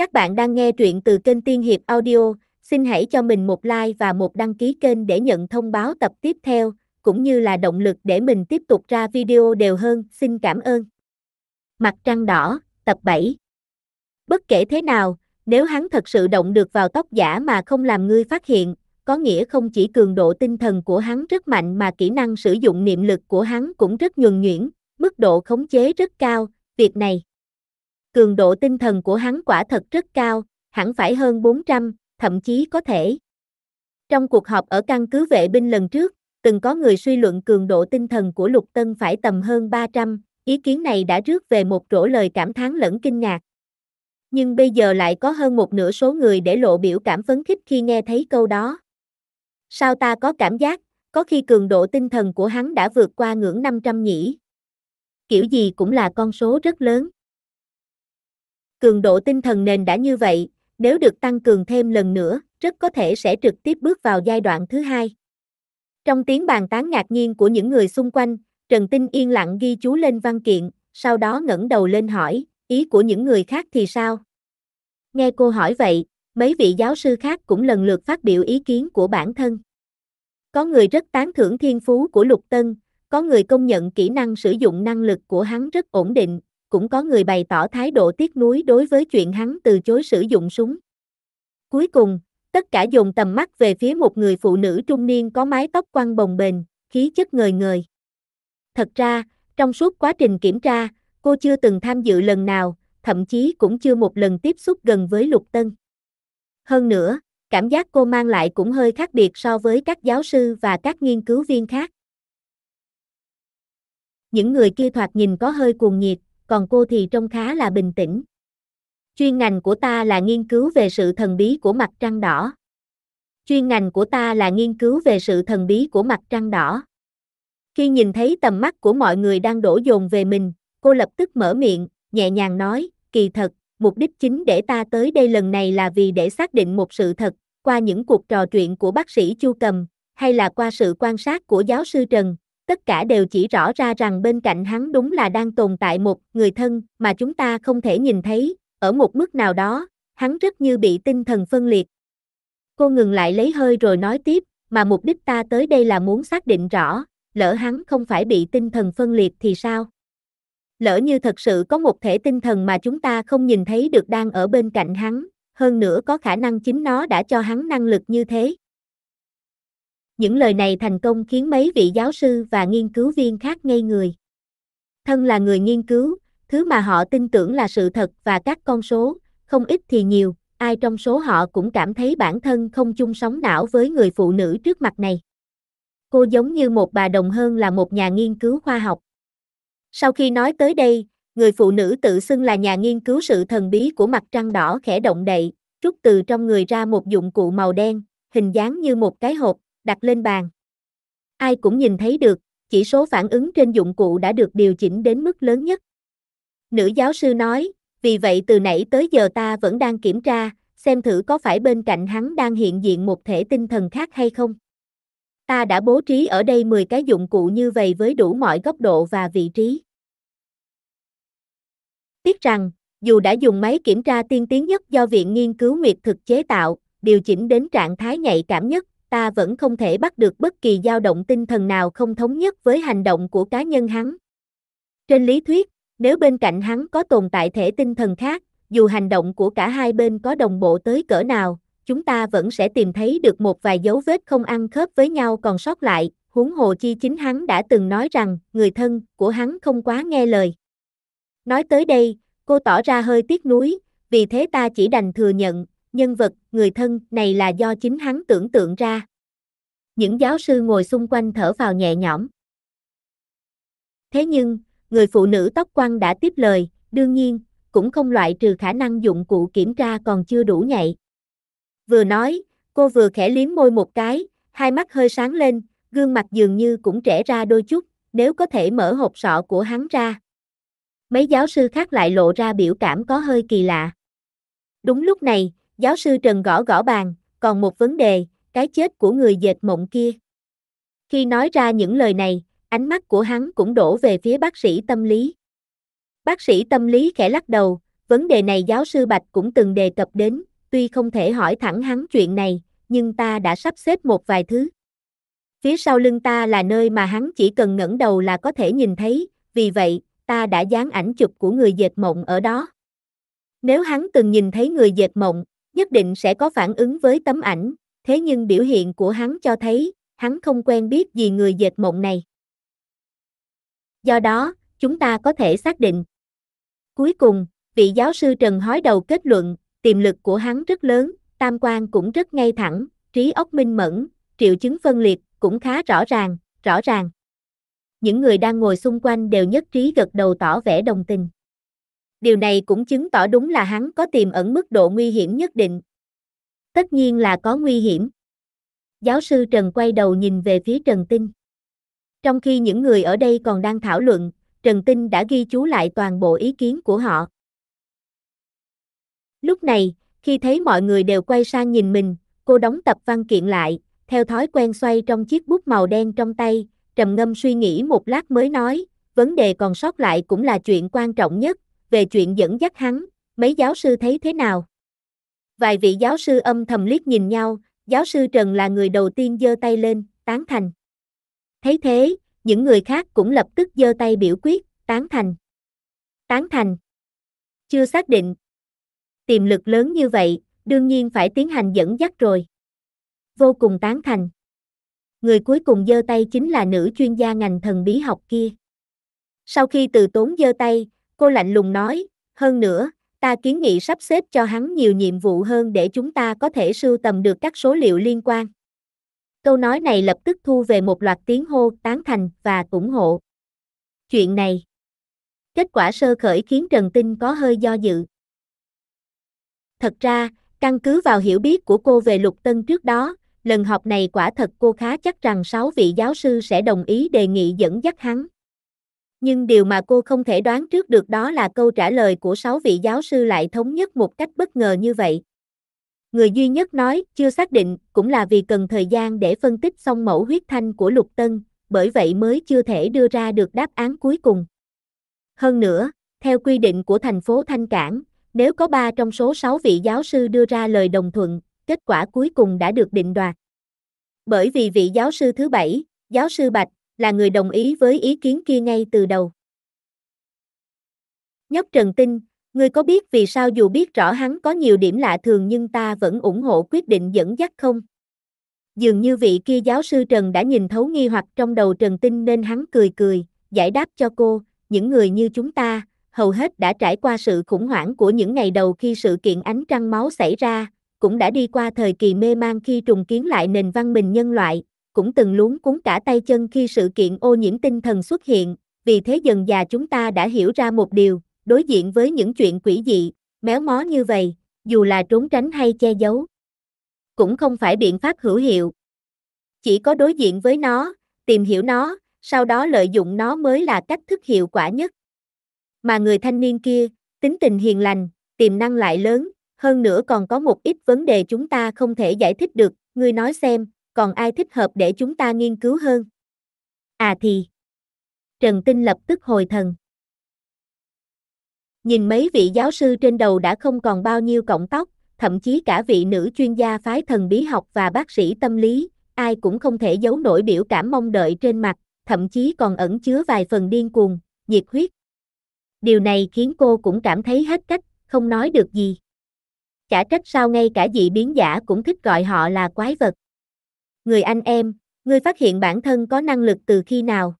Các bạn đang nghe truyện từ kênh Tiên Hiệp Audio, xin hãy cho mình một like và một đăng ký kênh để nhận thông báo tập tiếp theo, cũng như là động lực để mình tiếp tục ra video đều hơn, xin cảm ơn. Mặt trăng đỏ, tập 7 Bất kể thế nào, nếu hắn thật sự động được vào tóc giả mà không làm ngươi phát hiện, có nghĩa không chỉ cường độ tinh thần của hắn rất mạnh mà kỹ năng sử dụng niệm lực của hắn cũng rất nhuần nhuyễn, mức độ khống chế rất cao, việc này cường độ tinh thần của hắn quả thật rất cao, hẳn phải hơn 400, thậm chí có thể. Trong cuộc họp ở căn cứ vệ binh lần trước, từng có người suy luận cường độ tinh thần của Lục Tân phải tầm hơn 300, ý kiến này đã rước về một rổ lời cảm thán lẫn kinh ngạc. Nhưng bây giờ lại có hơn một nửa số người để lộ biểu cảm phấn khích khi nghe thấy câu đó. Sao ta có cảm giác, có khi cường độ tinh thần của hắn đã vượt qua ngưỡng 500 nhỉ? Kiểu gì cũng là con số rất lớn cường độ tinh thần nền đã như vậy, nếu được tăng cường thêm lần nữa, rất có thể sẽ trực tiếp bước vào giai đoạn thứ hai. Trong tiếng bàn tán ngạc nhiên của những người xung quanh, Trần Tinh yên lặng ghi chú lên văn kiện, sau đó ngẩng đầu lên hỏi, ý của những người khác thì sao? Nghe cô hỏi vậy, mấy vị giáo sư khác cũng lần lượt phát biểu ý kiến của bản thân. Có người rất tán thưởng thiên phú của Lục Tân, có người công nhận kỹ năng sử dụng năng lực của hắn rất ổn định, cũng có người bày tỏ thái độ tiếc nuối đối với chuyện hắn từ chối sử dụng súng. Cuối cùng, tất cả dồn tầm mắt về phía một người phụ nữ trung niên có mái tóc quăn bồng bềnh, khí chất ngời ngời. Thật ra, trong suốt quá trình kiểm tra, cô chưa từng tham dự lần nào, thậm chí cũng chưa một lần tiếp xúc gần với Lục Tân. Hơn nữa, cảm giác cô mang lại cũng hơi khác biệt so với các giáo sư và các nghiên cứu viên khác. Những người kia thoạt nhìn có hơi cuồng nhiệt, còn cô thì trông khá là bình tĩnh. Chuyên ngành của ta là nghiên cứu về sự thần bí của mặt trăng đỏ. Chuyên ngành của ta là nghiên cứu về sự thần bí của mặt trăng đỏ. Khi nhìn thấy tầm mắt của mọi người đang đổ dồn về mình, cô lập tức mở miệng, nhẹ nhàng nói, kỳ thật, mục đích chính để ta tới đây lần này là vì để xác định một sự thật, qua những cuộc trò chuyện của bác sĩ Chu Cầm, hay là qua sự quan sát của giáo sư Trần, tất cả đều chỉ rõ ra rằng bên cạnh hắn đúng là đang tồn tại một người thân mà chúng ta không thể nhìn thấy, ở một mức nào đó, hắn rất như bị tinh thần phân liệt. Cô ngừng lại lấy hơi rồi nói tiếp, mà mục đích ta tới đây là muốn xác định rõ, lỡ hắn không phải bị tinh thần phân liệt thì sao? Lỡ như thật sự có một thể tinh thần mà chúng ta không nhìn thấy được đang ở bên cạnh hắn, hơn nữa có khả năng chính nó đã cho hắn năng lực như thế. Những lời này thành công khiến mấy vị giáo sư và nghiên cứu viên khác ngây người. Thân là người nghiên cứu, thứ mà họ tin tưởng là sự thật và các con số, không ít thì nhiều, ai trong số họ cũng cảm thấy bản thân không chung sóng não với người phụ nữ trước mặt này. Cô giống như một bà đồng hơn là một nhà nghiên cứu khoa học. Sau khi nói tới đây, người phụ nữ tự xưng là nhà nghiên cứu sự thần bí của mặt trăng đỏ khẽ động đậy, rút từ trong người ra một dụng cụ màu đen, hình dáng như một cái hộp, đặt lên bàn. Ai cũng nhìn thấy được, chỉ số phản ứng trên dụng cụ đã được điều chỉnh đến mức lớn nhất. Nữ giáo sư nói, vì vậy từ nãy tới giờ ta vẫn đang kiểm tra, xem thử có phải bên cạnh hắn đang hiện diện một thể tinh thần khác hay không. Ta đã bố trí ở đây 10 cái dụng cụ như vậy với đủ mọi góc độ và vị trí. Tiếc rằng, dù đã dùng máy kiểm tra tiên tiến nhất do Viện Nghiên cứu Nguyệt thực chế tạo, điều chỉnh đến trạng thái nhạy cảm nhất, ta vẫn không thể bắt được bất kỳ dao động tinh thần nào không thống nhất với hành động của cá nhân hắn. Trên lý thuyết, nếu bên cạnh hắn có tồn tại thể tinh thần khác, dù hành động của cả hai bên có đồng bộ tới cỡ nào, chúng ta vẫn sẽ tìm thấy được một vài dấu vết không ăn khớp với nhau còn sót lại, huống hồ chi chính hắn đã từng nói rằng người thân của hắn không quá nghe lời. Nói tới đây, cô tỏ ra hơi tiếc nuối, vì thế ta chỉ đành thừa nhận, nhân vật, người thân này là do chính hắn tưởng tượng ra. Những giáo sư ngồi xung quanh thở vào nhẹ nhõm. Thế nhưng, người phụ nữ tóc quăng đã tiếp lời, đương nhiên, cũng không loại trừ khả năng dụng cụ kiểm tra còn chưa đủ nhạy. Vừa nói, cô vừa khẽ liếm môi một cái, hai mắt hơi sáng lên, gương mặt dường như cũng trẻ ra đôi chút, nếu có thể mở hộp sọ của hắn ra. Mấy giáo sư khác lại lộ ra biểu cảm có hơi kỳ lạ. Đúng lúc này, Giáo sư Trần gõ gõ bàn, còn một vấn đề, cái chết của người dệt mộng kia. Khi nói ra những lời này, ánh mắt của hắn cũng đổ về phía bác sĩ tâm lý. Bác sĩ tâm lý khẽ lắc đầu, vấn đề này giáo sư Bạch cũng từng đề cập đến, tuy không thể hỏi thẳng hắn chuyện này, nhưng ta đã sắp xếp một vài thứ. Phía sau lưng ta là nơi mà hắn chỉ cần ngẩng đầu là có thể nhìn thấy, vì vậy, ta đã dán ảnh chụp của người dệt mộng ở đó. Nếu hắn từng nhìn thấy người dệt mộng, nhất định sẽ có phản ứng với tấm ảnh, thế nhưng biểu hiện của hắn cho thấy, hắn không quen biết gì người dệt mộng này. Do đó, chúng ta có thể xác định. Cuối cùng, vị giáo sư Trần hói đầu kết luận, tiềm lực của hắn rất lớn, tam quan cũng rất ngay thẳng, trí óc minh mẫn, triệu chứng phân liệt cũng khá rõ ràng, rõ ràng. Những người đang ngồi xung quanh đều nhất trí gật đầu tỏ vẻ đồng tình điều này cũng chứng tỏ đúng là hắn có tiềm ẩn mức độ nguy hiểm nhất định. Tất nhiên là có nguy hiểm. Giáo sư Trần quay đầu nhìn về phía Trần Tinh. Trong khi những người ở đây còn đang thảo luận, Trần Tinh đã ghi chú lại toàn bộ ý kiến của họ. Lúc này, khi thấy mọi người đều quay sang nhìn mình, cô đóng tập văn kiện lại, theo thói quen xoay trong chiếc bút màu đen trong tay, trầm ngâm suy nghĩ một lát mới nói, vấn đề còn sót lại cũng là chuyện quan trọng nhất, về chuyện dẫn dắt hắn, mấy giáo sư thấy thế nào? Vài vị giáo sư âm thầm liếc nhìn nhau, giáo sư Trần là người đầu tiên giơ tay lên, tán thành. Thấy thế, những người khác cũng lập tức giơ tay biểu quyết, tán thành. Tán thành. Chưa xác định. Tiềm lực lớn như vậy, đương nhiên phải tiến hành dẫn dắt rồi. Vô cùng tán thành. Người cuối cùng giơ tay chính là nữ chuyên gia ngành thần bí học kia. Sau khi từ tốn giơ tay, Cô lạnh lùng nói, hơn nữa, ta kiến nghị sắp xếp cho hắn nhiều nhiệm vụ hơn để chúng ta có thể sưu tầm được các số liệu liên quan. Câu nói này lập tức thu về một loạt tiếng hô tán thành và ủng hộ. Chuyện này. Kết quả sơ khởi khiến Trần Tinh có hơi do dự. Thật ra, căn cứ vào hiểu biết của cô về Lục Tân trước đó, lần học này quả thật cô khá chắc rằng sáu vị giáo sư sẽ đồng ý đề nghị dẫn dắt hắn nhưng điều mà cô không thể đoán trước được đó là câu trả lời của sáu vị giáo sư lại thống nhất một cách bất ngờ như vậy. Người duy nhất nói, chưa xác định, cũng là vì cần thời gian để phân tích xong mẫu huyết thanh của Lục Tân, bởi vậy mới chưa thể đưa ra được đáp án cuối cùng. Hơn nữa, theo quy định của thành phố Thanh Cảng, nếu có 3 trong số 6 vị giáo sư đưa ra lời đồng thuận, kết quả cuối cùng đã được định đoạt. Bởi vì vị giáo sư thứ bảy, giáo sư Bạch, là người đồng ý với ý kiến kia ngay từ đầu. Nhóc Trần Tinh, ngươi có biết vì sao dù biết rõ hắn có nhiều điểm lạ thường nhưng ta vẫn ủng hộ quyết định dẫn dắt không? Dường như vị kia giáo sư Trần đã nhìn thấu nghi hoặc trong đầu Trần Tinh nên hắn cười cười, giải đáp cho cô, những người như chúng ta, hầu hết đã trải qua sự khủng hoảng của những ngày đầu khi sự kiện ánh trăng máu xảy ra, cũng đã đi qua thời kỳ mê man khi trùng kiến lại nền văn minh nhân loại, cũng từng luống cuốn cả tay chân khi sự kiện ô nhiễm tinh thần xuất hiện, vì thế dần già chúng ta đã hiểu ra một điều, đối diện với những chuyện quỷ dị, méo mó như vậy, dù là trốn tránh hay che giấu, cũng không phải biện pháp hữu hiệu. Chỉ có đối diện với nó, tìm hiểu nó, sau đó lợi dụng nó mới là cách thức hiệu quả nhất. Mà người thanh niên kia, tính tình hiền lành, tiềm năng lại lớn, hơn nữa còn có một ít vấn đề chúng ta không thể giải thích được, ngươi nói xem, còn ai thích hợp để chúng ta nghiên cứu hơn? À thì. Trần Tinh lập tức hồi thần. Nhìn mấy vị giáo sư trên đầu đã không còn bao nhiêu cọng tóc, thậm chí cả vị nữ chuyên gia phái thần bí học và bác sĩ tâm lý, ai cũng không thể giấu nổi biểu cảm mong đợi trên mặt, thậm chí còn ẩn chứa vài phần điên cuồng, nhiệt huyết. Điều này khiến cô cũng cảm thấy hết cách, không nói được gì. Chả trách sao ngay cả dị biến giả cũng thích gọi họ là quái vật người anh em, ngươi phát hiện bản thân có năng lực từ khi nào?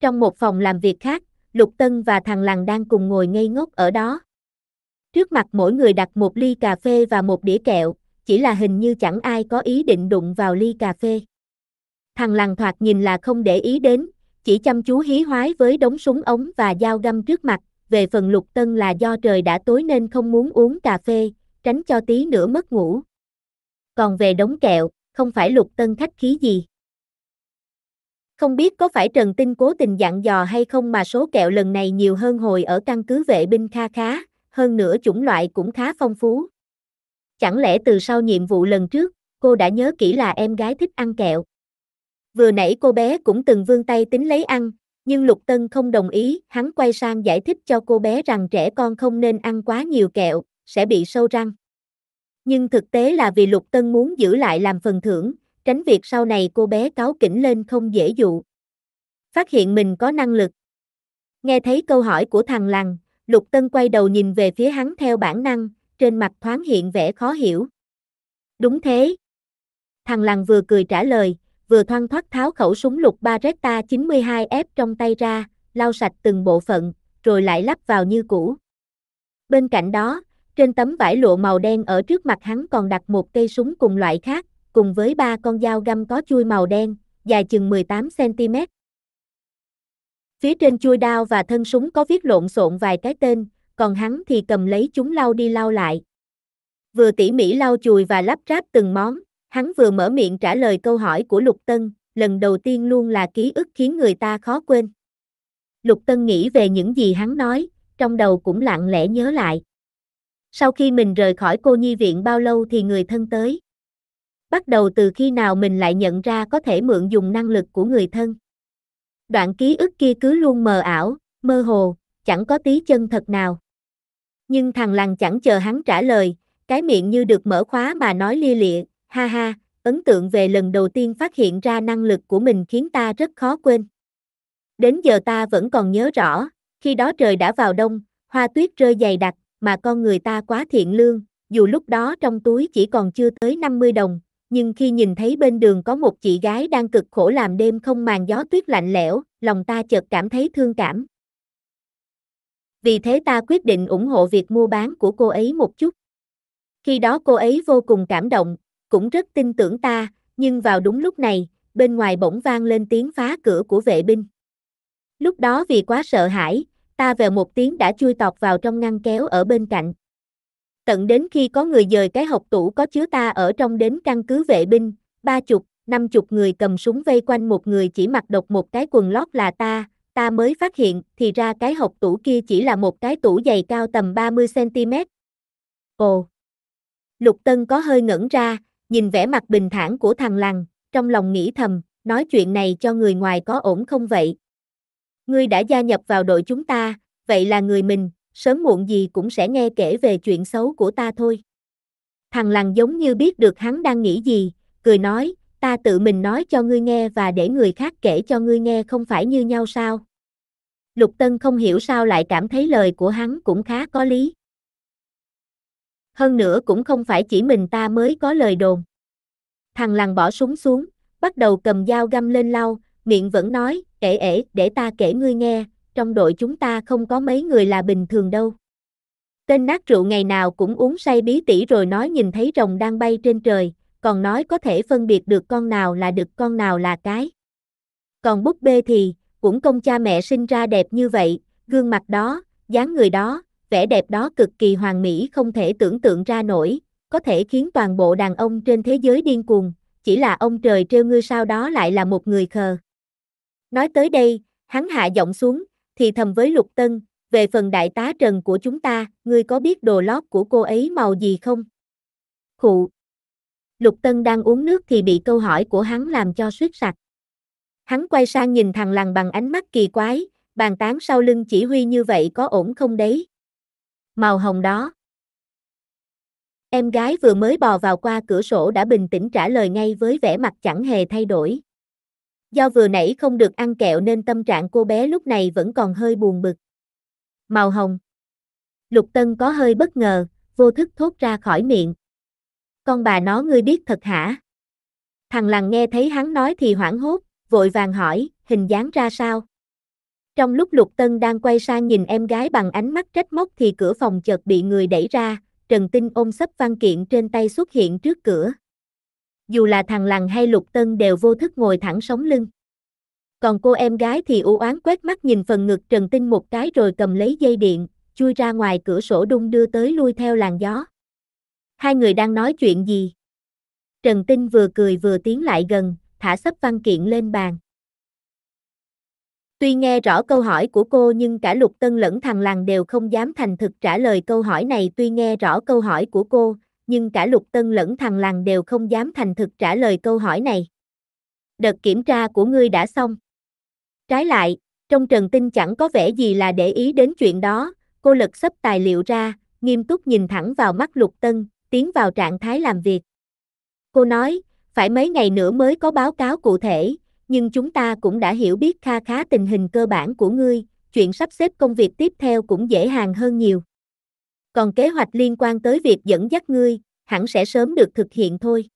Trong một phòng làm việc khác, Lục Tân và thằng Lằng đang cùng ngồi ngây ngốc ở đó. Trước mặt mỗi người đặt một ly cà phê và một đĩa kẹo, chỉ là hình như chẳng ai có ý định đụng vào ly cà phê. Thằng Lằng thoạt nhìn là không để ý đến, chỉ chăm chú hí hoái với đống súng ống và dao găm trước mặt, về phần Lục Tân là do trời đã tối nên không muốn uống cà phê, tránh cho tí nữa mất ngủ. Còn về đống kẹo, không phải lục tân khách khí gì. Không biết có phải Trần Tinh cố tình dặn dò hay không mà số kẹo lần này nhiều hơn hồi ở căn cứ vệ binh kha khá, hơn nữa chủng loại cũng khá phong phú. Chẳng lẽ từ sau nhiệm vụ lần trước, cô đã nhớ kỹ là em gái thích ăn kẹo. Vừa nãy cô bé cũng từng vươn tay tính lấy ăn, nhưng Lục Tân không đồng ý, hắn quay sang giải thích cho cô bé rằng trẻ con không nên ăn quá nhiều kẹo, sẽ bị sâu răng. Nhưng thực tế là vì Lục Tân muốn giữ lại làm phần thưởng, tránh việc sau này cô bé cáo kỉnh lên không dễ dụ. Phát hiện mình có năng lực. Nghe thấy câu hỏi của thằng lằn, Lục Tân quay đầu nhìn về phía hắn theo bản năng, trên mặt thoáng hiện vẻ khó hiểu. Đúng thế. Thằng lằn vừa cười trả lời, vừa thoăn thoát tháo khẩu súng lục Barretta 92F trong tay ra, lau sạch từng bộ phận, rồi lại lắp vào như cũ. Bên cạnh đó, trên tấm vải lụa màu đen ở trước mặt hắn còn đặt một cây súng cùng loại khác, cùng với ba con dao găm có chui màu đen, dài chừng 18cm. Phía trên chui đao và thân súng có viết lộn xộn vài cái tên, còn hắn thì cầm lấy chúng lau đi lau lại. Vừa tỉ mỉ lau chùi và lắp ráp từng món, hắn vừa mở miệng trả lời câu hỏi của Lục Tân, lần đầu tiên luôn là ký ức khiến người ta khó quên. Lục Tân nghĩ về những gì hắn nói, trong đầu cũng lặng lẽ nhớ lại sau khi mình rời khỏi cô nhi viện bao lâu thì người thân tới. Bắt đầu từ khi nào mình lại nhận ra có thể mượn dùng năng lực của người thân. Đoạn ký ức kia cứ luôn mờ ảo, mơ hồ, chẳng có tí chân thật nào. Nhưng thằng lằn chẳng chờ hắn trả lời, cái miệng như được mở khóa mà nói lia lịa, ha ha, ấn tượng về lần đầu tiên phát hiện ra năng lực của mình khiến ta rất khó quên. Đến giờ ta vẫn còn nhớ rõ, khi đó trời đã vào đông, hoa tuyết rơi dày đặc, mà con người ta quá thiện lương, dù lúc đó trong túi chỉ còn chưa tới 50 đồng, nhưng khi nhìn thấy bên đường có một chị gái đang cực khổ làm đêm không màn gió tuyết lạnh lẽo, lòng ta chợt cảm thấy thương cảm. Vì thế ta quyết định ủng hộ việc mua bán của cô ấy một chút. Khi đó cô ấy vô cùng cảm động, cũng rất tin tưởng ta, nhưng vào đúng lúc này, bên ngoài bỗng vang lên tiếng phá cửa của vệ binh. Lúc đó vì quá sợ hãi, ta vèo một tiếng đã chui tọt vào trong ngăn kéo ở bên cạnh. Tận đến khi có người dời cái hộp tủ có chứa ta ở trong đến căn cứ vệ binh, ba chục, năm chục người cầm súng vây quanh một người chỉ mặc độc một cái quần lót là ta, ta mới phát hiện thì ra cái hộp tủ kia chỉ là một cái tủ dày cao tầm 30cm. Ồ! Lục Tân có hơi ngẩn ra, nhìn vẻ mặt bình thản của thằng lằn, trong lòng nghĩ thầm, nói chuyện này cho người ngoài có ổn không vậy? Ngươi đã gia nhập vào đội chúng ta, vậy là người mình, sớm muộn gì cũng sẽ nghe kể về chuyện xấu của ta thôi. Thằng lằn giống như biết được hắn đang nghĩ gì, cười nói, ta tự mình nói cho ngươi nghe và để người khác kể cho ngươi nghe không phải như nhau sao. Lục Tân không hiểu sao lại cảm thấy lời của hắn cũng khá có lý. Hơn nữa cũng không phải chỉ mình ta mới có lời đồn. Thằng lằn bỏ súng xuống, bắt đầu cầm dao găm lên lau, miệng vẫn nói, kể ể, để ta kể ngươi nghe, trong đội chúng ta không có mấy người là bình thường đâu. Tên nát rượu ngày nào cũng uống say bí tỉ rồi nói nhìn thấy rồng đang bay trên trời, còn nói có thể phân biệt được con nào là đực con nào là cái. Còn búp bê thì, cũng công cha mẹ sinh ra đẹp như vậy, gương mặt đó, dáng người đó, vẻ đẹp đó cực kỳ hoàn mỹ không thể tưởng tượng ra nổi, có thể khiến toàn bộ đàn ông trên thế giới điên cuồng, chỉ là ông trời trêu ngươi sau đó lại là một người khờ. Nói tới đây, hắn hạ giọng xuống, thì thầm với Lục Tân, về phần đại tá Trần của chúng ta, ngươi có biết đồ lót của cô ấy màu gì không? Khụ. Lục Tân đang uống nước thì bị câu hỏi của hắn làm cho suýt sặc. Hắn quay sang nhìn thằng lằn bằng ánh mắt kỳ quái, bàn tán sau lưng chỉ huy như vậy có ổn không đấy? Màu hồng đó. Em gái vừa mới bò vào qua cửa sổ đã bình tĩnh trả lời ngay với vẻ mặt chẳng hề thay đổi. Do vừa nãy không được ăn kẹo nên tâm trạng cô bé lúc này vẫn còn hơi buồn bực. Màu hồng. Lục Tân có hơi bất ngờ, vô thức thốt ra khỏi miệng. Con bà nó ngươi biết thật hả? Thằng làng nghe thấy hắn nói thì hoảng hốt, vội vàng hỏi, hình dáng ra sao? Trong lúc Lục Tân đang quay sang nhìn em gái bằng ánh mắt trách móc thì cửa phòng chợt bị người đẩy ra, Trần Tinh ôm sấp văn kiện trên tay xuất hiện trước cửa dù là thằng lằn hay lục tân đều vô thức ngồi thẳng sống lưng. Còn cô em gái thì u oán quét mắt nhìn phần ngực Trần Tinh một cái rồi cầm lấy dây điện, chui ra ngoài cửa sổ đung đưa tới lui theo làn gió. Hai người đang nói chuyện gì? Trần Tinh vừa cười vừa tiến lại gần, thả sấp văn kiện lên bàn. Tuy nghe rõ câu hỏi của cô nhưng cả Lục Tân lẫn thằng làng đều không dám thành thực trả lời câu hỏi này tuy nghe rõ câu hỏi của cô, nhưng cả Lục Tân lẫn thằng làng đều không dám thành thực trả lời câu hỏi này. Đợt kiểm tra của ngươi đã xong. Trái lại, trong Trần Tinh chẳng có vẻ gì là để ý đến chuyện đó, cô lật sắp tài liệu ra, nghiêm túc nhìn thẳng vào mắt Lục Tân, tiến vào trạng thái làm việc. Cô nói, phải mấy ngày nữa mới có báo cáo cụ thể, nhưng chúng ta cũng đã hiểu biết kha khá tình hình cơ bản của ngươi, chuyện sắp xếp công việc tiếp theo cũng dễ hàng hơn nhiều. Còn kế hoạch liên quan tới việc dẫn dắt ngươi, hẳn sẽ sớm được thực hiện thôi.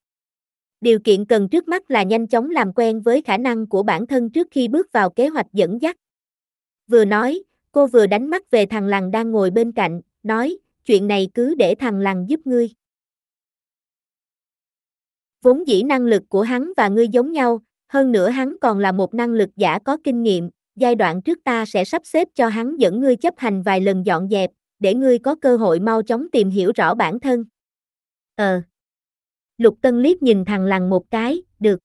Điều kiện cần trước mắt là nhanh chóng làm quen với khả năng của bản thân trước khi bước vào kế hoạch dẫn dắt. Vừa nói, cô vừa đánh mắt về thằng lằn đang ngồi bên cạnh, nói, chuyện này cứ để thằng lằn giúp ngươi. Vốn dĩ năng lực của hắn và ngươi giống nhau, hơn nữa hắn còn là một năng lực giả có kinh nghiệm, giai đoạn trước ta sẽ sắp xếp cho hắn dẫn ngươi chấp hành vài lần dọn dẹp, để ngươi có cơ hội mau chóng tìm hiểu rõ bản thân. Ờ. Lục Tân liếc nhìn thằng lằn một cái, được.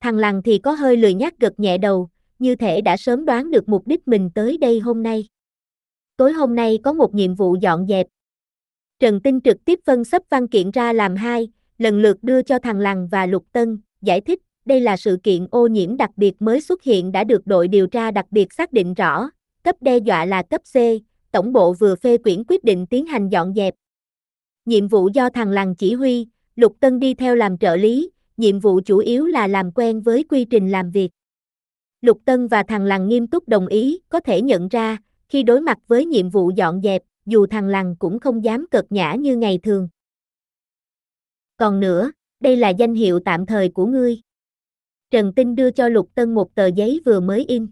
Thằng lằn thì có hơi lười nhác gật nhẹ đầu, như thể đã sớm đoán được mục đích mình tới đây hôm nay. Tối hôm nay có một nhiệm vụ dọn dẹp. Trần Tinh trực tiếp phân sắp văn kiện ra làm hai, lần lượt đưa cho thằng lằn và Lục Tân, giải thích, đây là sự kiện ô nhiễm đặc biệt mới xuất hiện đã được đội điều tra đặc biệt xác định rõ, cấp đe dọa là cấp C, Tổng bộ vừa phê quyển quyết định tiến hành dọn dẹp. Nhiệm vụ do thằng làng chỉ huy, Lục Tân đi theo làm trợ lý, nhiệm vụ chủ yếu là làm quen với quy trình làm việc. Lục Tân và thằng làng nghiêm túc đồng ý, có thể nhận ra, khi đối mặt với nhiệm vụ dọn dẹp, dù thằng làng cũng không dám cợt nhã như ngày thường. Còn nữa, đây là danh hiệu tạm thời của ngươi. Trần Tinh đưa cho Lục Tân một tờ giấy vừa mới in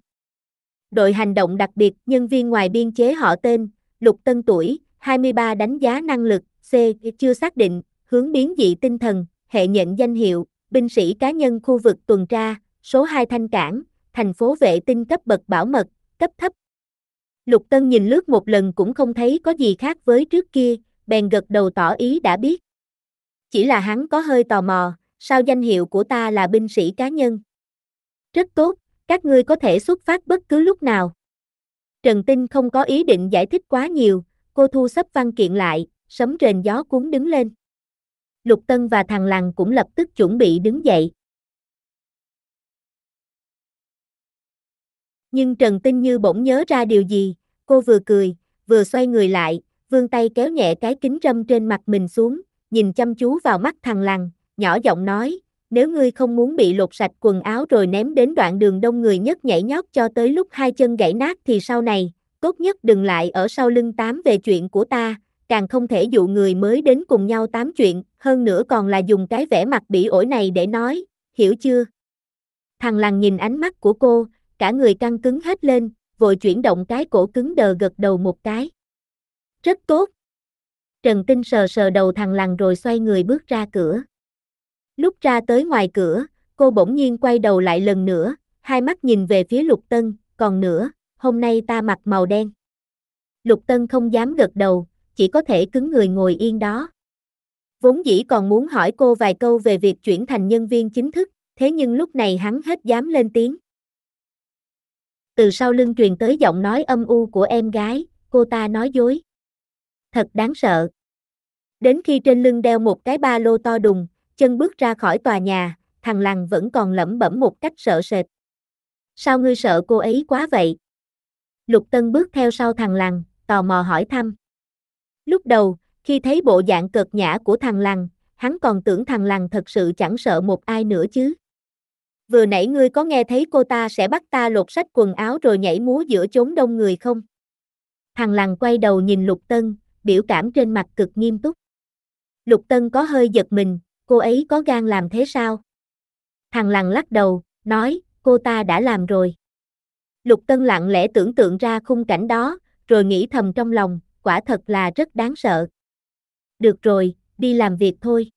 đội hành động đặc biệt, nhân viên ngoài biên chế họ tên, Lục Tân tuổi, 23 đánh giá năng lực, C, chưa xác định, hướng biến dị tinh thần, hệ nhận danh hiệu, binh sĩ cá nhân khu vực tuần tra, số 2 thanh cảng, thành phố vệ tinh cấp bậc bảo mật, cấp thấp. Lục Tân nhìn lướt một lần cũng không thấy có gì khác với trước kia, bèn gật đầu tỏ ý đã biết. Chỉ là hắn có hơi tò mò, sao danh hiệu của ta là binh sĩ cá nhân? Rất tốt, các ngươi có thể xuất phát bất cứ lúc nào. Trần Tinh không có ý định giải thích quá nhiều, cô thu sắp văn kiện lại, sấm rền gió cuốn đứng lên. Lục Tân và thằng Lằng cũng lập tức chuẩn bị đứng dậy. Nhưng Trần Tinh như bỗng nhớ ra điều gì, cô vừa cười, vừa xoay người lại, vươn tay kéo nhẹ cái kính râm trên mặt mình xuống, nhìn chăm chú vào mắt thằng Lằng, nhỏ giọng nói, nếu ngươi không muốn bị lột sạch quần áo rồi ném đến đoạn đường đông người nhất nhảy nhót cho tới lúc hai chân gãy nát thì sau này, tốt nhất đừng lại ở sau lưng tám về chuyện của ta, càng không thể dụ người mới đến cùng nhau tám chuyện, hơn nữa còn là dùng cái vẻ mặt bị ổi này để nói, hiểu chưa? Thằng làng nhìn ánh mắt của cô, cả người căng cứng hết lên, vội chuyển động cái cổ cứng đờ gật đầu một cái. Rất tốt. Trần Tinh sờ sờ đầu thằng lằn rồi xoay người bước ra cửa. Lúc ra tới ngoài cửa, cô bỗng nhiên quay đầu lại lần nữa, hai mắt nhìn về phía Lục Tân, còn nữa, hôm nay ta mặc màu đen. Lục Tân không dám gật đầu, chỉ có thể cứng người ngồi yên đó. Vốn dĩ còn muốn hỏi cô vài câu về việc chuyển thành nhân viên chính thức, thế nhưng lúc này hắn hết dám lên tiếng. Từ sau lưng truyền tới giọng nói âm u của em gái, cô ta nói dối. Thật đáng sợ. Đến khi trên lưng đeo một cái ba lô to đùng, chân bước ra khỏi tòa nhà, thằng lằn vẫn còn lẩm bẩm một cách sợ sệt. Sao ngươi sợ cô ấy quá vậy? Lục Tân bước theo sau thằng lằn, tò mò hỏi thăm. Lúc đầu, khi thấy bộ dạng cợt nhã của thằng lằn, hắn còn tưởng thằng lằn thật sự chẳng sợ một ai nữa chứ. Vừa nãy ngươi có nghe thấy cô ta sẽ bắt ta lột sách quần áo rồi nhảy múa giữa chốn đông người không? Thằng lằn quay đầu nhìn Lục Tân, biểu cảm trên mặt cực nghiêm túc. Lục Tân có hơi giật mình, cô ấy có gan làm thế sao? Thằng lằng lắc đầu, nói, cô ta đã làm rồi. Lục Tân lặng lẽ tưởng tượng ra khung cảnh đó, rồi nghĩ thầm trong lòng, quả thật là rất đáng sợ. Được rồi, đi làm việc thôi.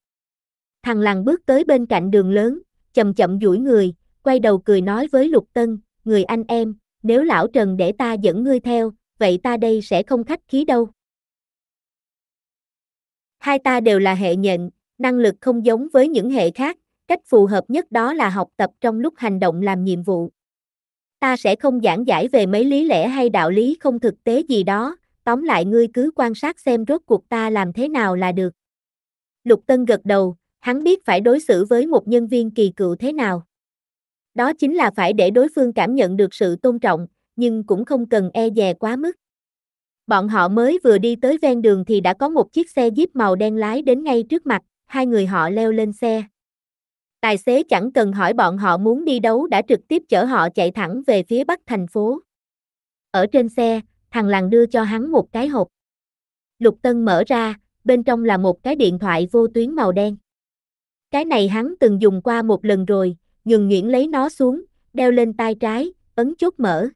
Thằng lằng bước tới bên cạnh đường lớn, chậm chậm duỗi người, quay đầu cười nói với Lục Tân, người anh em, nếu lão Trần để ta dẫn ngươi theo, vậy ta đây sẽ không khách khí đâu. Hai ta đều là hệ nhện, năng lực không giống với những hệ khác, cách phù hợp nhất đó là học tập trong lúc hành động làm nhiệm vụ. Ta sẽ không giảng giải về mấy lý lẽ hay đạo lý không thực tế gì đó, tóm lại ngươi cứ quan sát xem rốt cuộc ta làm thế nào là được. Lục Tân gật đầu, hắn biết phải đối xử với một nhân viên kỳ cựu thế nào. Đó chính là phải để đối phương cảm nhận được sự tôn trọng, nhưng cũng không cần e dè quá mức. Bọn họ mới vừa đi tới ven đường thì đã có một chiếc xe jeep màu đen lái đến ngay trước mặt, hai người họ leo lên xe. Tài xế chẳng cần hỏi bọn họ muốn đi đâu đã trực tiếp chở họ chạy thẳng về phía bắc thành phố. Ở trên xe, thằng làng đưa cho hắn một cái hộp. Lục Tân mở ra, bên trong là một cái điện thoại vô tuyến màu đen. Cái này hắn từng dùng qua một lần rồi, nhường nhuyễn lấy nó xuống, đeo lên tay trái, ấn chốt mở.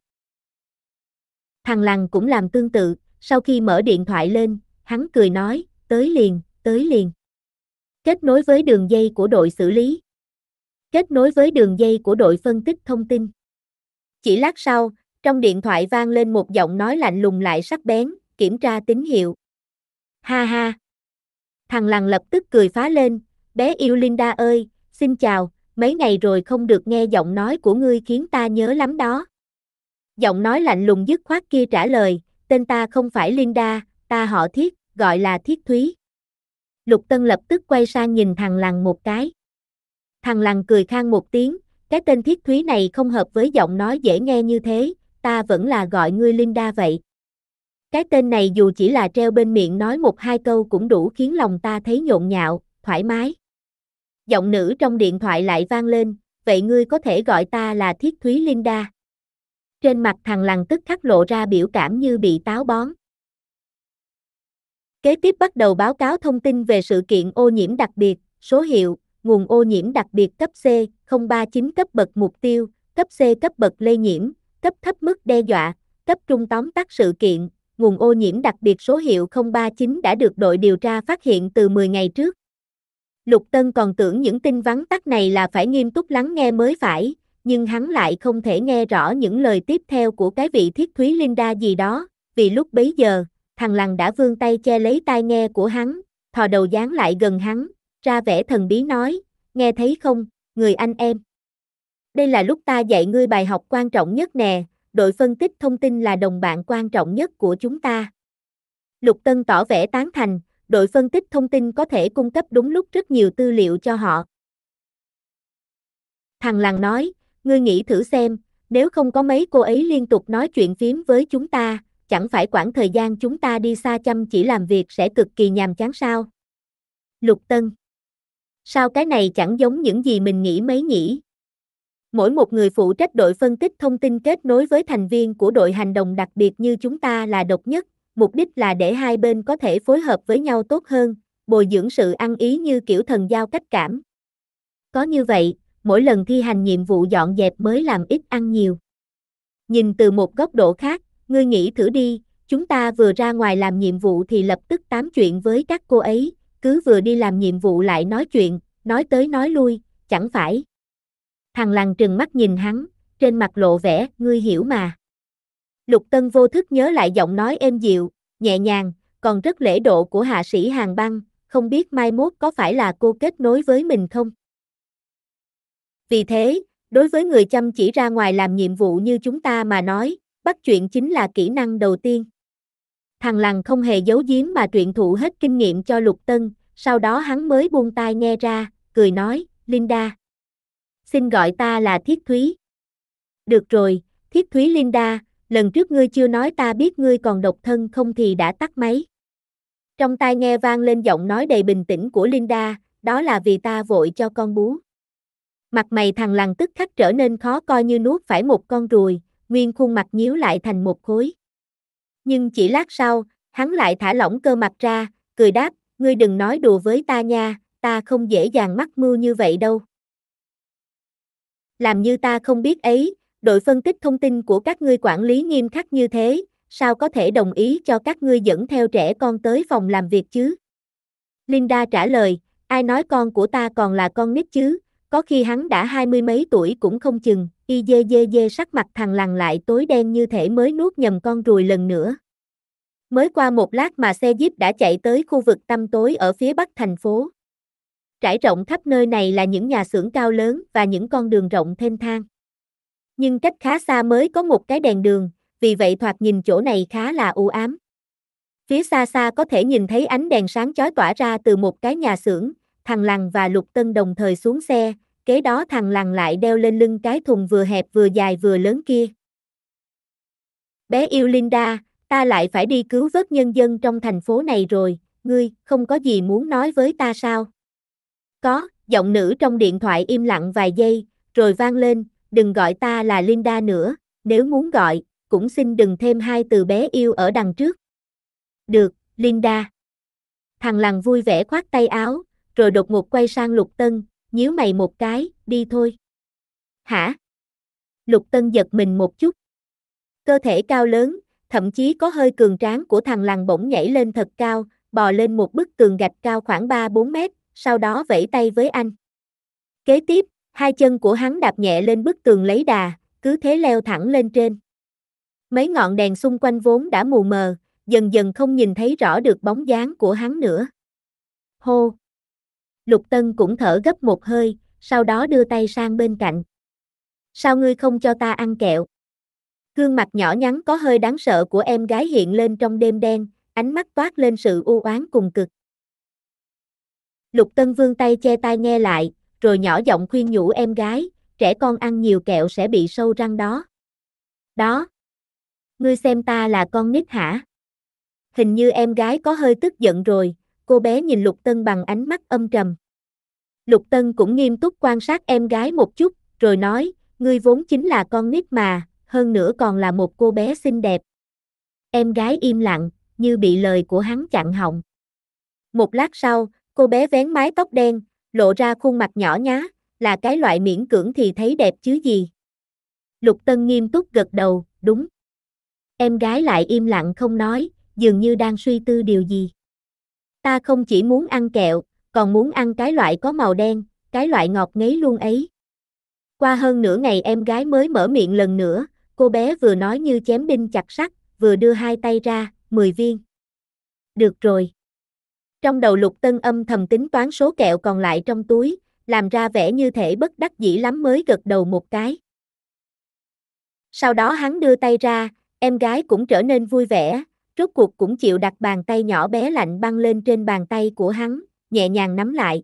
Thằng làng cũng làm tương tự, sau khi mở điện thoại lên, hắn cười nói, tới liền, tới liền. Kết nối với đường dây của đội xử lý. Kết nối với đường dây của đội phân tích thông tin. Chỉ lát sau, trong điện thoại vang lên một giọng nói lạnh lùng lại sắc bén, kiểm tra tín hiệu. Ha ha. Thằng làng lập tức cười phá lên, bé yêu Linda ơi, xin chào, mấy ngày rồi không được nghe giọng nói của ngươi khiến ta nhớ lắm đó. Giọng nói lạnh lùng dứt khoát kia trả lời, tên ta không phải Linda, ta họ Thiết, gọi là Thiết Thúy. Lục Tân lập tức quay sang nhìn thằng lằn một cái. Thằng lằn cười khang một tiếng, cái tên thiết thúy này không hợp với giọng nói dễ nghe như thế, ta vẫn là gọi ngươi Linda vậy. Cái tên này dù chỉ là treo bên miệng nói một hai câu cũng đủ khiến lòng ta thấy nhộn nhạo, thoải mái. Giọng nữ trong điện thoại lại vang lên, vậy ngươi có thể gọi ta là thiết thúy Linda. Trên mặt thằng lằn tức khắc lộ ra biểu cảm như bị táo bón. Kế tiếp bắt đầu báo cáo thông tin về sự kiện ô nhiễm đặc biệt, số hiệu, nguồn ô nhiễm đặc biệt cấp C, 039 cấp bậc mục tiêu, cấp C cấp bậc lây nhiễm, cấp thấp mức đe dọa, cấp trung tóm tắt sự kiện, nguồn ô nhiễm đặc biệt số hiệu 039 đã được đội điều tra phát hiện từ 10 ngày trước. Lục Tân còn tưởng những tin vắng tắt này là phải nghiêm túc lắng nghe mới phải, nhưng hắn lại không thể nghe rõ những lời tiếp theo của cái vị thiết thúy Linda gì đó, vì lúc bấy giờ, thằng lằn đã vươn tay che lấy tai nghe của hắn, thò đầu dán lại gần hắn, ra vẻ thần bí nói, nghe thấy không, người anh em. Đây là lúc ta dạy ngươi bài học quan trọng nhất nè, đội phân tích thông tin là đồng bạn quan trọng nhất của chúng ta. Lục Tân tỏ vẻ tán thành, đội phân tích thông tin có thể cung cấp đúng lúc rất nhiều tư liệu cho họ. Thằng làng nói, ngươi nghĩ thử xem, nếu không có mấy cô ấy liên tục nói chuyện phím với chúng ta, chẳng phải quãng thời gian chúng ta đi xa chăm chỉ làm việc sẽ cực kỳ nhàm chán sao? Lục Tân Sao cái này chẳng giống những gì mình nghĩ mấy nhỉ? Mỗi một người phụ trách đội phân tích thông tin kết nối với thành viên của đội hành động đặc biệt như chúng ta là độc nhất, mục đích là để hai bên có thể phối hợp với nhau tốt hơn, bồi dưỡng sự ăn ý như kiểu thần giao cách cảm. Có như vậy, mỗi lần thi hành nhiệm vụ dọn dẹp mới làm ít ăn nhiều. Nhìn từ một góc độ khác, ngươi nghĩ thử đi, chúng ta vừa ra ngoài làm nhiệm vụ thì lập tức tám chuyện với các cô ấy, cứ vừa đi làm nhiệm vụ lại nói chuyện, nói tới nói lui, chẳng phải. Thằng Làng trừng mắt nhìn hắn, trên mặt lộ vẻ, ngươi hiểu mà. Lục Tân vô thức nhớ lại giọng nói êm dịu, nhẹ nhàng, còn rất lễ độ của hạ sĩ Hàng Băng, không biết mai mốt có phải là cô kết nối với mình không? Vì thế, đối với người chăm chỉ ra ngoài làm nhiệm vụ như chúng ta mà nói, bắt chuyện chính là kỹ năng đầu tiên. Thằng lằn không hề giấu giếm mà truyền thụ hết kinh nghiệm cho Lục Tân, sau đó hắn mới buông tai nghe ra, cười nói, Linda. Xin gọi ta là Thiết Thúy. Được rồi, Thiết Thúy Linda, lần trước ngươi chưa nói ta biết ngươi còn độc thân không thì đã tắt máy. Trong tai nghe vang lên giọng nói đầy bình tĩnh của Linda, đó là vì ta vội cho con bú. Mặt mày thằng lằn tức khắc trở nên khó coi như nuốt phải một con ruồi, nguyên khuôn mặt nhíu lại thành một khối. Nhưng chỉ lát sau, hắn lại thả lỏng cơ mặt ra, cười đáp, ngươi đừng nói đùa với ta nha, ta không dễ dàng mắc mưu như vậy đâu. Làm như ta không biết ấy, đội phân tích thông tin của các ngươi quản lý nghiêm khắc như thế, sao có thể đồng ý cho các ngươi dẫn theo trẻ con tới phòng làm việc chứ? Linda trả lời, ai nói con của ta còn là con nít chứ, có khi hắn đã hai mươi mấy tuổi cũng không chừng, y dê dê dê sắc mặt thằng lằn lại tối đen như thể mới nuốt nhầm con ruồi lần nữa. Mới qua một lát mà xe jeep đã chạy tới khu vực tăm tối ở phía bắc thành phố. Trải rộng khắp nơi này là những nhà xưởng cao lớn và những con đường rộng thênh thang. Nhưng cách khá xa mới có một cái đèn đường, vì vậy thoạt nhìn chỗ này khá là u ám. Phía xa xa có thể nhìn thấy ánh đèn sáng chói tỏa ra từ một cái nhà xưởng, thằng Lằng và Lục Tân đồng thời xuống xe, kế đó thằng lằn lại đeo lên lưng cái thùng vừa hẹp vừa dài vừa lớn kia. Bé yêu Linda, ta lại phải đi cứu vớt nhân dân trong thành phố này rồi, ngươi, không có gì muốn nói với ta sao? Có, giọng nữ trong điện thoại im lặng vài giây, rồi vang lên, đừng gọi ta là Linda nữa, nếu muốn gọi, cũng xin đừng thêm hai từ bé yêu ở đằng trước. Được, Linda. Thằng lằn vui vẻ khoát tay áo, rồi đột ngột quay sang Lục Tân, nhíu mày một cái, đi thôi. Hả? Lục Tân giật mình một chút. Cơ thể cao lớn, thậm chí có hơi cường tráng của thằng lằn bỗng nhảy lên thật cao, bò lên một bức tường gạch cao khoảng 3-4 mét, sau đó vẫy tay với anh. Kế tiếp, hai chân của hắn đạp nhẹ lên bức tường lấy đà, cứ thế leo thẳng lên trên. Mấy ngọn đèn xung quanh vốn đã mù mờ, dần dần không nhìn thấy rõ được bóng dáng của hắn nữa. Hô, Lục Tân cũng thở gấp một hơi, sau đó đưa tay sang bên cạnh. Sao ngươi không cho ta ăn kẹo? Gương mặt nhỏ nhắn có hơi đáng sợ của em gái hiện lên trong đêm đen, ánh mắt toát lên sự u oán cùng cực. Lục Tân vương tay che tai nghe lại, rồi nhỏ giọng khuyên nhủ em gái, trẻ con ăn nhiều kẹo sẽ bị sâu răng đó. Đó. Ngươi xem ta là con nít hả? Hình như em gái có hơi tức giận rồi, cô bé nhìn Lục Tân bằng ánh mắt âm trầm. Lục Tân cũng nghiêm túc quan sát em gái một chút, rồi nói, ngươi vốn chính là con nít mà, hơn nữa còn là một cô bé xinh đẹp. Em gái im lặng, như bị lời của hắn chặn họng. Một lát sau, cô bé vén mái tóc đen, lộ ra khuôn mặt nhỏ nhá, là cái loại miễn cưỡng thì thấy đẹp chứ gì. Lục Tân nghiêm túc gật đầu, đúng. Em gái lại im lặng không nói, dường như đang suy tư điều gì. Ta không chỉ muốn ăn kẹo, còn muốn ăn cái loại có màu đen, cái loại ngọt ngấy luôn ấy. Qua hơn nửa ngày em gái mới mở miệng lần nữa, cô bé vừa nói như chém binh chặt sắt, vừa đưa hai tay ra, 10 viên. Được rồi. Trong đầu lục tân âm thầm tính toán số kẹo còn lại trong túi, làm ra vẻ như thể bất đắc dĩ lắm mới gật đầu một cái. Sau đó hắn đưa tay ra, em gái cũng trở nên vui vẻ, rốt cuộc cũng chịu đặt bàn tay nhỏ bé lạnh băng lên trên bàn tay của hắn, nhẹ nhàng nắm lại.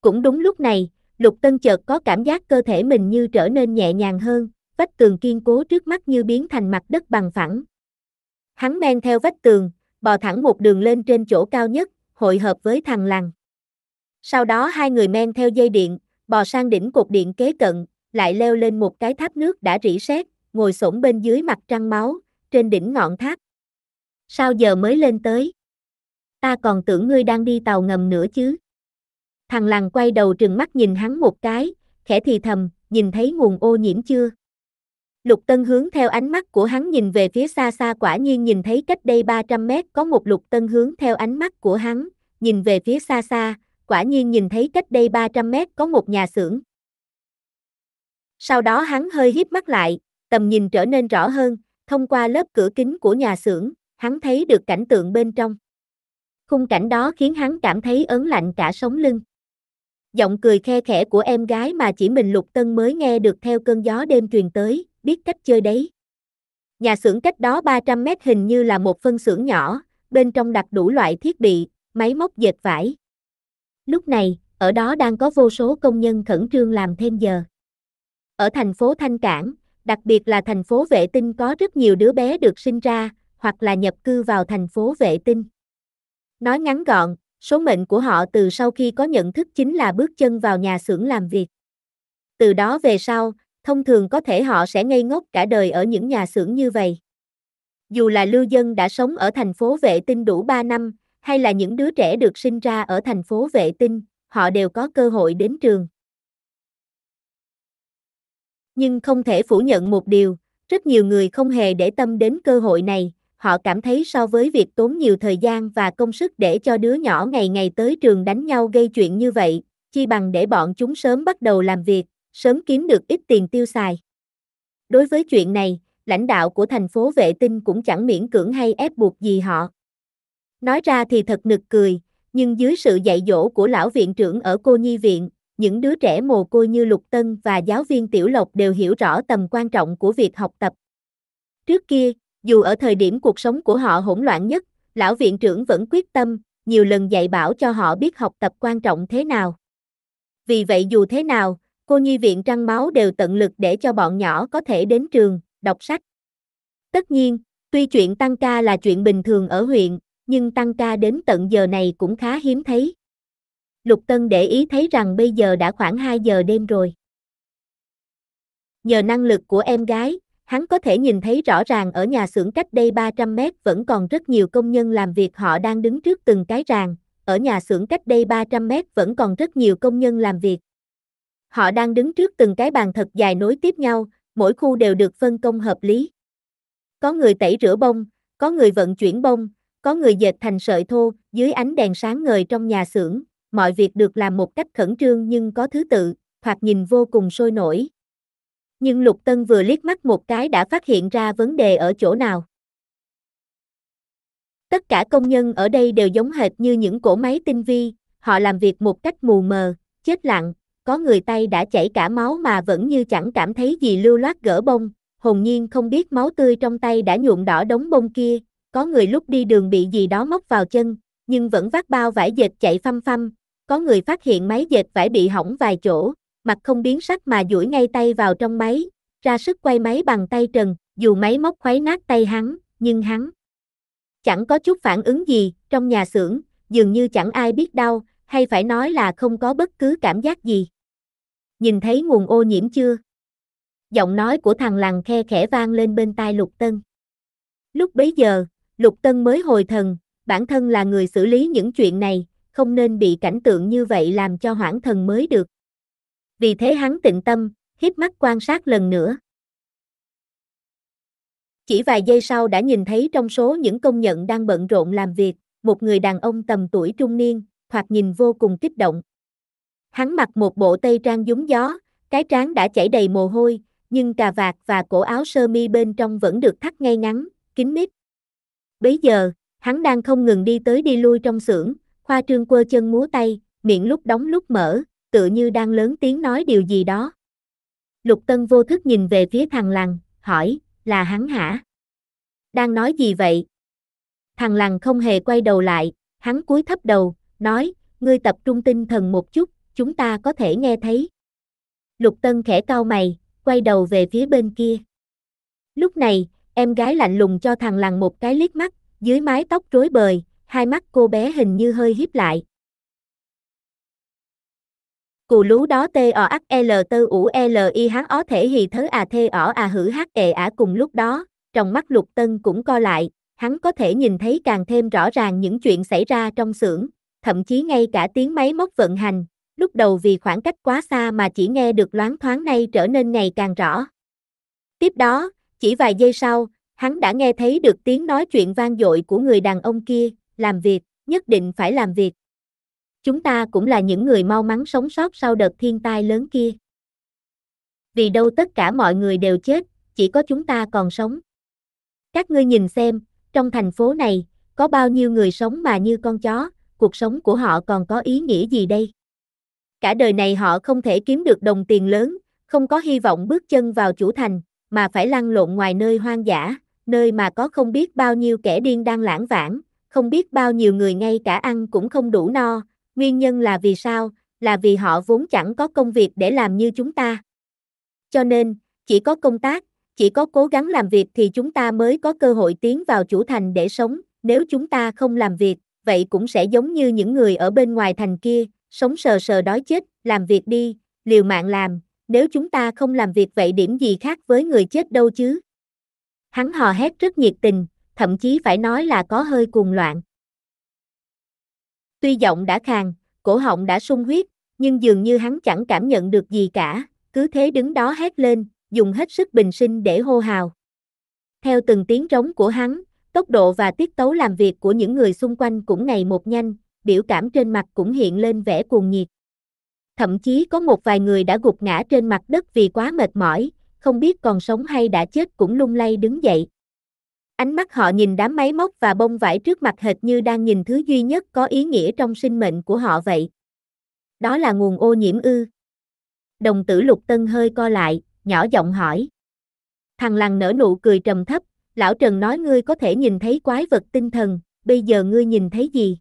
Cũng đúng lúc này, Lục Tân chợt có cảm giác cơ thể mình như trở nên nhẹ nhàng hơn, vách tường kiên cố trước mắt như biến thành mặt đất bằng phẳng. Hắn men theo vách tường, bò thẳng một đường lên trên chỗ cao nhất, hội hợp với thằng lằn. Sau đó hai người men theo dây điện, bò sang đỉnh cột điện kế cận, lại leo lên một cái tháp nước đã rỉ sét, ngồi xổm bên dưới mặt trăng máu, trên đỉnh ngọn tháp. Sao giờ mới lên tới? Ta còn tưởng ngươi đang đi tàu ngầm nữa chứ. Thằng làng quay đầu trừng mắt nhìn hắn một cái, khẽ thì thầm, nhìn thấy nguồn ô nhiễm chưa? Lục Tân hướng theo ánh mắt của hắn nhìn về phía xa xa quả nhiên nhìn thấy cách đây 300 mét có một Lục Tân hướng theo ánh mắt của hắn, nhìn về phía xa xa, quả nhiên nhìn thấy cách đây 300 mét có một nhà xưởng. Sau đó hắn hơi híp mắt lại, tầm nhìn trở nên rõ hơn, thông qua lớp cửa kính của nhà xưởng, hắn thấy được cảnh tượng bên trong. Khung cảnh đó khiến hắn cảm thấy ớn lạnh cả sống lưng. Giọng cười khe khẽ của em gái mà chỉ mình Lục Tân mới nghe được theo cơn gió đêm truyền tới, biết cách chơi đấy. Nhà xưởng cách đó 300 mét hình như là một phân xưởng nhỏ, bên trong đặt đủ loại thiết bị, máy móc dệt vải. Lúc này, ở đó đang có vô số công nhân khẩn trương làm thêm giờ. Ở thành phố Thanh Cảng, đặc biệt là thành phố vệ tinh có rất nhiều đứa bé được sinh ra, hoặc là nhập cư vào thành phố vệ tinh. Nói ngắn gọn, số mệnh của họ từ sau khi có nhận thức chính là bước chân vào nhà xưởng làm việc. Từ đó về sau, thông thường có thể họ sẽ ngây ngốc cả đời ở những nhà xưởng như vậy. Dù là lưu dân đã sống ở thành phố vệ tinh đủ 3 năm, hay là những đứa trẻ được sinh ra ở thành phố vệ tinh, họ đều có cơ hội đến trường. Nhưng không thể phủ nhận một điều, rất nhiều người không hề để tâm đến cơ hội này, họ cảm thấy so với việc tốn nhiều thời gian và công sức để cho đứa nhỏ ngày ngày tới trường đánh nhau gây chuyện như vậy, chi bằng để bọn chúng sớm bắt đầu làm việc, sớm kiếm được ít tiền tiêu xài. Đối với chuyện này, lãnh đạo của thành phố vệ tinh cũng chẳng miễn cưỡng hay ép buộc gì họ. Nói ra thì thật nực cười, nhưng dưới sự dạy dỗ của lão viện trưởng ở cô nhi viện, những đứa trẻ mồ côi như Lục Tân và giáo viên Tiểu Lộc đều hiểu rõ tầm quan trọng của việc học tập. Trước kia, dù ở thời điểm cuộc sống của họ hỗn loạn nhất, lão viện trưởng vẫn quyết tâm, nhiều lần dạy bảo cho họ biết học tập quan trọng thế nào. Vì vậy dù thế nào, cô nhi viện trăng máu đều tận lực để cho bọn nhỏ có thể đến trường, đọc sách. Tất nhiên, tuy chuyện tăng ca là chuyện bình thường ở huyện, nhưng tăng ca đến tận giờ này cũng khá hiếm thấy. Lục Tân để ý thấy rằng bây giờ đã khoảng 2 giờ đêm rồi. Nhờ năng lực của em gái, Hắn có thể nhìn thấy rõ ràng ở nhà xưởng cách đây 300 mét vẫn còn rất nhiều công nhân làm việc họ đang đứng trước từng cái ràng, ở nhà xưởng cách đây 300 mét vẫn còn rất nhiều công nhân làm việc. Họ đang đứng trước từng cái bàn thật dài nối tiếp nhau, mỗi khu đều được phân công hợp lý. Có người tẩy rửa bông, có người vận chuyển bông, có người dệt thành sợi thô, dưới ánh đèn sáng ngời trong nhà xưởng, mọi việc được làm một cách khẩn trương nhưng có thứ tự, thoạt nhìn vô cùng sôi nổi, nhưng Lục Tân vừa liếc mắt một cái đã phát hiện ra vấn đề ở chỗ nào. Tất cả công nhân ở đây đều giống hệt như những cỗ máy tinh vi, họ làm việc một cách mù mờ, chết lặng, có người tay đã chảy cả máu mà vẫn như chẳng cảm thấy gì lưu loát gỡ bông, hồn nhiên không biết máu tươi trong tay đã nhuộm đỏ đống bông kia, có người lúc đi đường bị gì đó móc vào chân, nhưng vẫn vác bao vải dệt chạy phăm phăm, có người phát hiện máy dệt vải bị hỏng vài chỗ, mặt không biến sắc mà duỗi ngay tay vào trong máy, ra sức quay máy bằng tay trần, dù máy móc khuấy nát tay hắn, nhưng hắn chẳng có chút phản ứng gì, trong nhà xưởng, dường như chẳng ai biết đau, hay phải nói là không có bất cứ cảm giác gì. Nhìn thấy nguồn ô nhiễm chưa? Giọng nói của thằng làng khe khẽ vang lên bên tai Lục Tân. Lúc bấy giờ, Lục Tân mới hồi thần, bản thân là người xử lý những chuyện này, không nên bị cảnh tượng như vậy làm cho hoảng thần mới được vì thế hắn tịnh tâm, hiếp mắt quan sát lần nữa. Chỉ vài giây sau đã nhìn thấy trong số những công nhận đang bận rộn làm việc, một người đàn ông tầm tuổi trung niên, thoạt nhìn vô cùng kích động. Hắn mặc một bộ tây trang dúng gió, cái trán đã chảy đầy mồ hôi, nhưng cà vạt và cổ áo sơ mi bên trong vẫn được thắt ngay ngắn, kín mít. bây giờ, hắn đang không ngừng đi tới đi lui trong xưởng, khoa trương quơ chân múa tay, miệng lúc đóng lúc mở, tựa như đang lớn tiếng nói điều gì đó. Lục Tân vô thức nhìn về phía thằng lằn, hỏi, là hắn hả? Đang nói gì vậy? Thằng lằn không hề quay đầu lại, hắn cúi thấp đầu, nói, ngươi tập trung tinh thần một chút, chúng ta có thể nghe thấy. Lục Tân khẽ cau mày, quay đầu về phía bên kia. Lúc này, em gái lạnh lùng cho thằng lằn một cái liếc mắt, dưới mái tóc rối bời, hai mắt cô bé hình như hơi híp lại cù lú đó t o ắt l tơ ủ e l i h ó thể hì thớ à thê ở à hử hát ệ ả cùng lúc đó, trong mắt lục tân cũng co lại, hắn có thể nhìn thấy càng thêm rõ ràng những chuyện xảy ra trong xưởng, thậm chí ngay cả tiếng máy móc vận hành, lúc đầu vì khoảng cách quá xa mà chỉ nghe được loáng thoáng nay trở nên ngày càng rõ. Tiếp đó, chỉ vài giây sau, hắn đã nghe thấy được tiếng nói chuyện vang dội của người đàn ông kia, làm việc, nhất định phải làm việc. Chúng ta cũng là những người mau mắn sống sót sau đợt thiên tai lớn kia. Vì đâu tất cả mọi người đều chết, chỉ có chúng ta còn sống. Các ngươi nhìn xem, trong thành phố này, có bao nhiêu người sống mà như con chó, cuộc sống của họ còn có ý nghĩa gì đây? Cả đời này họ không thể kiếm được đồng tiền lớn, không có hy vọng bước chân vào chủ thành, mà phải lăn lộn ngoài nơi hoang dã, nơi mà có không biết bao nhiêu kẻ điên đang lãng vãng, không biết bao nhiêu người ngay cả ăn cũng không đủ no, Nguyên nhân là vì sao? Là vì họ vốn chẳng có công việc để làm như chúng ta. Cho nên, chỉ có công tác, chỉ có cố gắng làm việc thì chúng ta mới có cơ hội tiến vào chủ thành để sống, nếu chúng ta không làm việc, vậy cũng sẽ giống như những người ở bên ngoài thành kia, sống sờ sờ đói chết, làm việc đi, liều mạng làm, nếu chúng ta không làm việc vậy điểm gì khác với người chết đâu chứ. Hắn hò hét rất nhiệt tình, thậm chí phải nói là có hơi cuồng loạn. Tuy giọng đã khàn, cổ họng đã sung huyết, nhưng dường như hắn chẳng cảm nhận được gì cả, cứ thế đứng đó hét lên, dùng hết sức bình sinh để hô hào. Theo từng tiếng rống của hắn, tốc độ và tiết tấu làm việc của những người xung quanh cũng ngày một nhanh, biểu cảm trên mặt cũng hiện lên vẻ cuồng nhiệt. Thậm chí có một vài người đã gục ngã trên mặt đất vì quá mệt mỏi, không biết còn sống hay đã chết cũng lung lay đứng dậy. Ánh mắt họ nhìn đám máy móc và bông vải trước mặt hệt như đang nhìn thứ duy nhất có ý nghĩa trong sinh mệnh của họ vậy. Đó là nguồn ô nhiễm ư. Đồng tử lục tân hơi co lại, nhỏ giọng hỏi. Thằng làng nở nụ cười trầm thấp, lão Trần nói ngươi có thể nhìn thấy quái vật tinh thần, bây giờ ngươi nhìn thấy gì?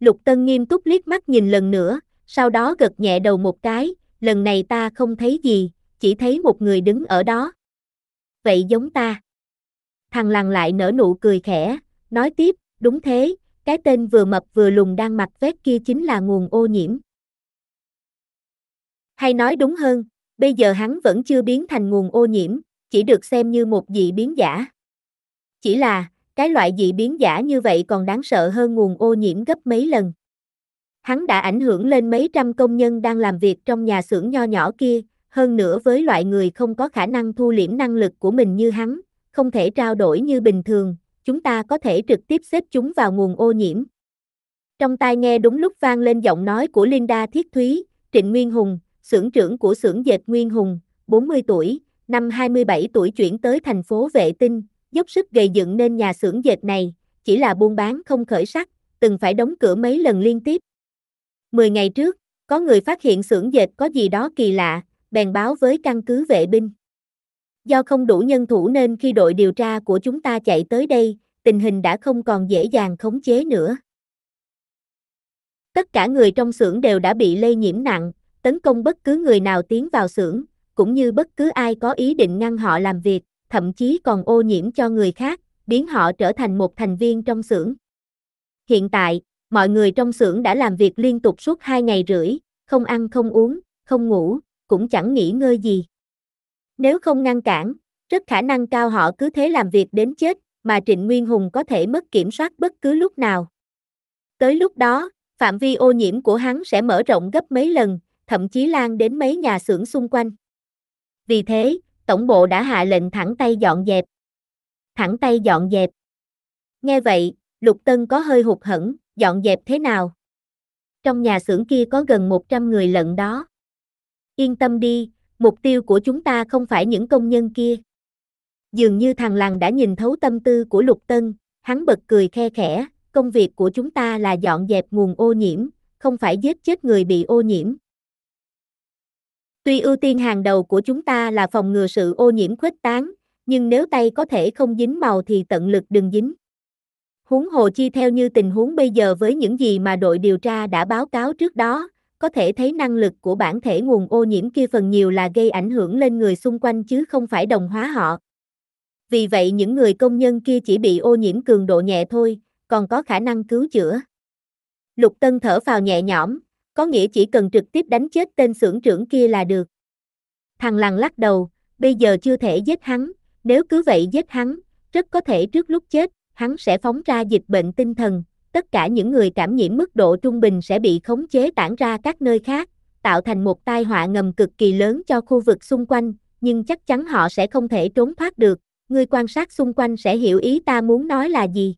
Lục tân nghiêm túc liếc mắt nhìn lần nữa, sau đó gật nhẹ đầu một cái, lần này ta không thấy gì, chỉ thấy một người đứng ở đó. Vậy giống ta thằng làng lại nở nụ cười khẽ, nói tiếp, đúng thế, cái tên vừa mập vừa lùn đang mặc vest kia chính là nguồn ô nhiễm. Hay nói đúng hơn, bây giờ hắn vẫn chưa biến thành nguồn ô nhiễm, chỉ được xem như một dị biến giả. Chỉ là, cái loại dị biến giả như vậy còn đáng sợ hơn nguồn ô nhiễm gấp mấy lần. Hắn đã ảnh hưởng lên mấy trăm công nhân đang làm việc trong nhà xưởng nho nhỏ kia, hơn nữa với loại người không có khả năng thu liễm năng lực của mình như hắn, không thể trao đổi như bình thường, chúng ta có thể trực tiếp xếp chúng vào nguồn ô nhiễm. Trong tai nghe đúng lúc vang lên giọng nói của Linda Thiết Thúy, Trịnh Nguyên Hùng, xưởng trưởng của xưởng dệt Nguyên Hùng, 40 tuổi, năm 27 tuổi chuyển tới thành phố Vệ Tinh, dốc sức gây dựng nên nhà xưởng dệt này, chỉ là buôn bán không khởi sắc, từng phải đóng cửa mấy lần liên tiếp. 10 ngày trước, có người phát hiện xưởng dệt có gì đó kỳ lạ, bèn báo với căn cứ vệ binh. Do không đủ nhân thủ nên khi đội điều tra của chúng ta chạy tới đây, tình hình đã không còn dễ dàng khống chế nữa. Tất cả người trong xưởng đều đã bị lây nhiễm nặng, tấn công bất cứ người nào tiến vào xưởng, cũng như bất cứ ai có ý định ngăn họ làm việc, thậm chí còn ô nhiễm cho người khác, biến họ trở thành một thành viên trong xưởng. Hiện tại, mọi người trong xưởng đã làm việc liên tục suốt 2 ngày rưỡi, không ăn không uống, không ngủ, cũng chẳng nghỉ ngơi gì. Nếu không ngăn cản, rất khả năng cao họ cứ thế làm việc đến chết, mà Trịnh Nguyên Hùng có thể mất kiểm soát bất cứ lúc nào. Tới lúc đó, phạm vi ô nhiễm của hắn sẽ mở rộng gấp mấy lần, thậm chí lan đến mấy nhà xưởng xung quanh. Vì thế, tổng bộ đã hạ lệnh thẳng tay dọn dẹp. Thẳng tay dọn dẹp. Nghe vậy, Lục Tân có hơi hụt hẫng, dọn dẹp thế nào? Trong nhà xưởng kia có gần 100 người lận đó. Yên tâm đi, mục tiêu của chúng ta không phải những công nhân kia. Dường như thằng làng đã nhìn thấu tâm tư của Lục Tân, hắn bật cười khe khẽ, công việc của chúng ta là dọn dẹp nguồn ô nhiễm, không phải giết chết người bị ô nhiễm. Tuy ưu tiên hàng đầu của chúng ta là phòng ngừa sự ô nhiễm khuếch tán, nhưng nếu tay có thể không dính màu thì tận lực đừng dính. Huống hồ chi theo như tình huống bây giờ với những gì mà đội điều tra đã báo cáo trước đó, có thể thấy năng lực của bản thể nguồn ô nhiễm kia phần nhiều là gây ảnh hưởng lên người xung quanh chứ không phải đồng hóa họ. Vì vậy những người công nhân kia chỉ bị ô nhiễm cường độ nhẹ thôi, còn có khả năng cứu chữa. Lục Tân thở vào nhẹ nhõm, có nghĩa chỉ cần trực tiếp đánh chết tên xưởng trưởng kia là được. Thằng làng lắc đầu, bây giờ chưa thể giết hắn, nếu cứ vậy giết hắn, rất có thể trước lúc chết, hắn sẽ phóng ra dịch bệnh tinh thần, tất cả những người cảm nhiễm mức độ trung bình sẽ bị khống chế tản ra các nơi khác, tạo thành một tai họa ngầm cực kỳ lớn cho khu vực xung quanh, nhưng chắc chắn họ sẽ không thể trốn thoát được. Người quan sát xung quanh sẽ hiểu ý ta muốn nói là gì.